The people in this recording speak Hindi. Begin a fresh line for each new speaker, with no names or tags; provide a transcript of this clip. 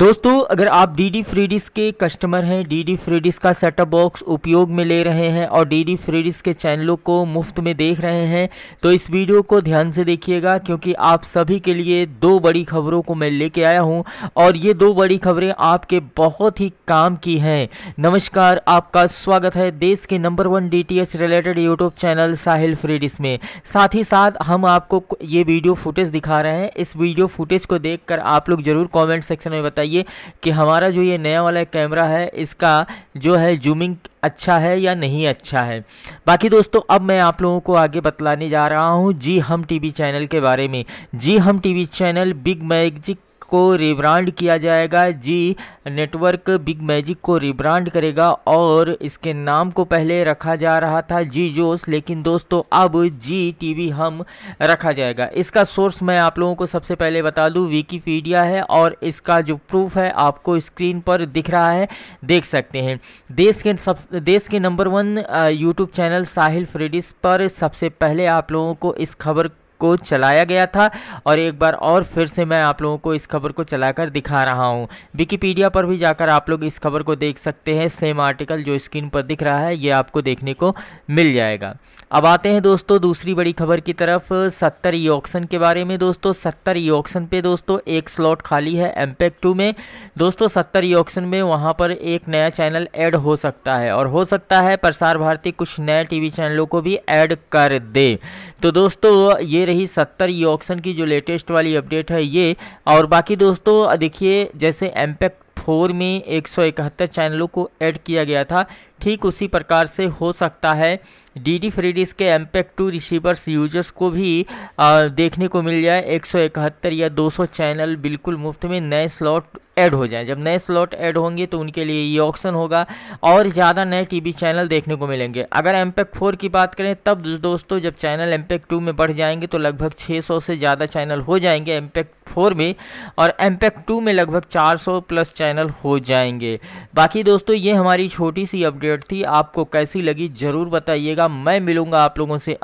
दोस्तों अगर आप डी डी फ्रीडिस के कस्टमर हैं डी डी फ्रीडिस का सेटअप बॉक्स उपयोग में ले रहे हैं और डी डी फ्रीडिस के चैनलों को मुफ्त में देख रहे हैं तो इस वीडियो को ध्यान से देखिएगा क्योंकि आप सभी के लिए दो बड़ी खबरों को मैं लेके आया हूं और ये दो बड़ी खबरें आपके बहुत ही काम की हैं नमस्कार आपका स्वागत है देश के number one D related YouTube channel Sahil free dish में साथ ही साथ हम आपको ये वीडियो फुटेज दिखा रहे हैं इस वीडियो फुटेज को देख आप लोग ज़रूर कॉमेंट सेक्शन में बताए बताइए कि हमारा जो ये नया वाला कैमरा है इसका जो है जूमिंग अच्छा है या नहीं अच्छा है बाकी दोस्तों अब मैं आप लोगों को आगे बतलाने जा रहा हूँ जी हम टीवी चैनल के बारे में जी हम टीवी चैनल बिग मैजिक को रिब्रांड किया जाएगा जी नेटवर्क बिग मैजिक को रिब्रांड करेगा और इसके नाम को पहले रखा जा रहा था जी जोश लेकिन दोस्तों अब जी टीवी हम रखा जाएगा इसका सोर्स मैं आप लोगों को सबसे पहले बता दूं विकीपीडिया है और इसका जो प्रूफ है आपको स्क्रीन पर दिख रहा है देख सकते हैं देश के सब देश के number one YouTube channel Sahil free dish पर सबसे पहले आप लोगों को इस खबर को चलाया गया था और एक बार और फिर से मैं आप लोगों को इस खबर को चलाकर दिखा रहा हूँ विकीपीडिया पर भी जाकर आप लोग इस खबर को देख सकते हैं सेम आर्टिकल जो स्क्रीन पर दिख रहा है ये आपको देखने को मिल जाएगा अब आते हैं दोस्तों दूसरी बड़ी खबर की तरफ सत्तर ई ऑक्शन के बारे में दोस्तों सत्तर ई ऑक्शन पे दोस्तों एक स्लॉट खाली है एमपेक टू में दोस्तों सत्तर ई ऑक्शन में वहाँ पर एक नया चैनल ऐड हो सकता है और हो सकता है प्रसार भारती कुछ नए टीवी चैनलों को भी ऐड कर दे तो दोस्तों ये रही सत्तर ई ऑप्शन की जो लेटेस्ट वाली अपडेट है ये और बाकी दोस्तों देखिए जैसे एमपेक फोर में एक चैनलों को ऐड किया गया था ठीक उसी प्रकार से हो सकता है डी डी फ्रीडिस के एम्पैक्ट टू रिसीवर्स यूजर्स को भी आ, देखने को मिल जाए इकहत्तर या 200 चैनल बिल्कुल मुफ्त में नए स्लॉट ऐड हो जाएं जब नए स्लॉट ऐड होंगे तो उनके लिए ये ऑप्शन होगा और ज़्यादा नए टीवी चैनल देखने को मिलेंगे अगर एम फोर की बात करें तब दोस्तों जब चैनल एम टू में बढ़ जाएंगे तो लगभग 600 से ज़्यादा चैनल हो जाएंगे एम फोर में और एम टू में लगभग 400 प्लस चैनल हो जाएंगे बाकी दोस्तों ये हमारी छोटी सी अपडेट थी आपको कैसी लगी ज़रूर बताइएगा मैं मिलूँगा आप लोगों से